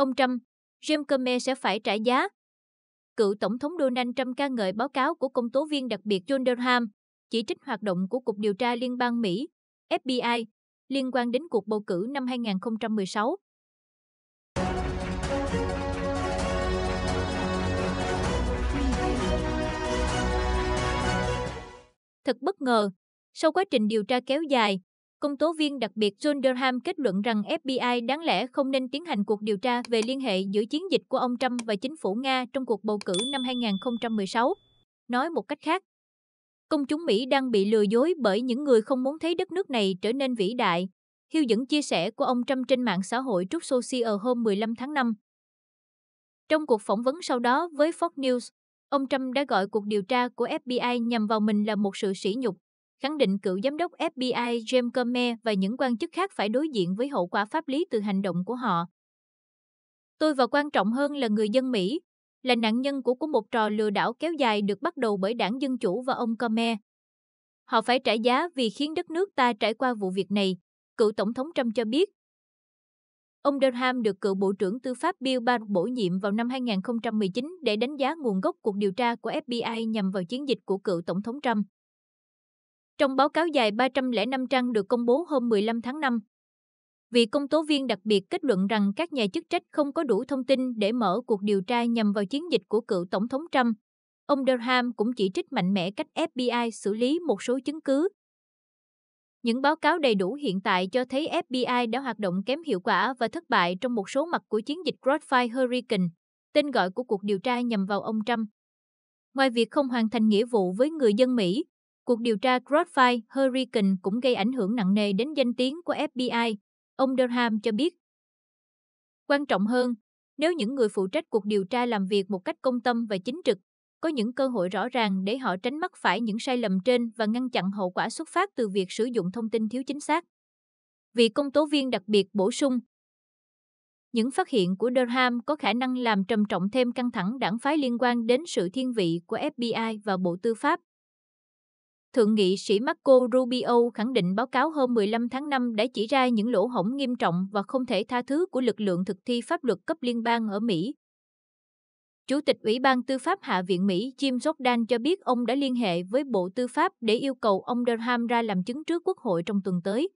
Ông Trump, Jim Comer sẽ phải trả giá. Cựu Tổng thống Donald Trump ca ngợi báo cáo của công tố viên đặc biệt John Durham, chỉ trích hoạt động của Cục Điều tra Liên bang Mỹ, FBI, liên quan đến cuộc bầu cử năm 2016. Thật bất ngờ, sau quá trình điều tra kéo dài, công tố viên đặc biệt John Durham kết luận rằng FBI đáng lẽ không nên tiến hành cuộc điều tra về liên hệ giữa chiến dịch của ông Trump và chính phủ Nga trong cuộc bầu cử năm 2016. Nói một cách khác, công chúng Mỹ đang bị lừa dối bởi những người không muốn thấy đất nước này trở nên vĩ đại. Hiêu dẫn chia sẻ của ông Trump trên mạng xã hội Truth Social hôm 15 tháng 5. Trong cuộc phỏng vấn sau đó với Fox News, ông Trump đã gọi cuộc điều tra của FBI nhằm vào mình là một sự sỉ nhục khẳng định cựu giám đốc FBI James Comey và những quan chức khác phải đối diện với hậu quả pháp lý từ hành động của họ. Tôi và quan trọng hơn là người dân Mỹ, là nạn nhân của của một trò lừa đảo kéo dài được bắt đầu bởi đảng Dân Chủ và ông Comey. Họ phải trả giá vì khiến đất nước ta trải qua vụ việc này, cựu Tổng thống Trump cho biết. Ông Durham được cựu Bộ trưởng Tư pháp Bill Barr bổ nhiệm vào năm 2019 để đánh giá nguồn gốc cuộc điều tra của FBI nhằm vào chiến dịch của cựu Tổng thống Trump trong báo cáo dài 305 trang được công bố hôm 15 tháng 5. Vị công tố viên đặc biệt kết luận rằng các nhà chức trách không có đủ thông tin để mở cuộc điều tra nhằm vào chiến dịch của cựu Tổng thống Trump. Ông Durham cũng chỉ trích mạnh mẽ cách FBI xử lý một số chứng cứ. Những báo cáo đầy đủ hiện tại cho thấy FBI đã hoạt động kém hiệu quả và thất bại trong một số mặt của chiến dịch Crossfire Hurricane, tên gọi của cuộc điều tra nhằm vào ông Trump. Ngoài việc không hoàn thành nghĩa vụ với người dân Mỹ, Cuộc điều tra Crossfire Hurricane cũng gây ảnh hưởng nặng nề đến danh tiếng của FBI, ông Durham cho biết. Quan trọng hơn, nếu những người phụ trách cuộc điều tra làm việc một cách công tâm và chính trực, có những cơ hội rõ ràng để họ tránh mắc phải những sai lầm trên và ngăn chặn hậu quả xuất phát từ việc sử dụng thông tin thiếu chính xác. Vị công tố viên đặc biệt bổ sung, những phát hiện của Durham có khả năng làm trầm trọng thêm căng thẳng đảng phái liên quan đến sự thiên vị của FBI và Bộ Tư pháp. Thượng nghị sĩ Marco Rubio khẳng định báo cáo hôm 15 tháng 5 đã chỉ ra những lỗ hổng nghiêm trọng và không thể tha thứ của lực lượng thực thi pháp luật cấp liên bang ở Mỹ. Chủ tịch Ủy ban Tư pháp Hạ viện Mỹ Jim Jordan cho biết ông đã liên hệ với Bộ Tư pháp để yêu cầu ông Durham ra làm chứng trước Quốc hội trong tuần tới.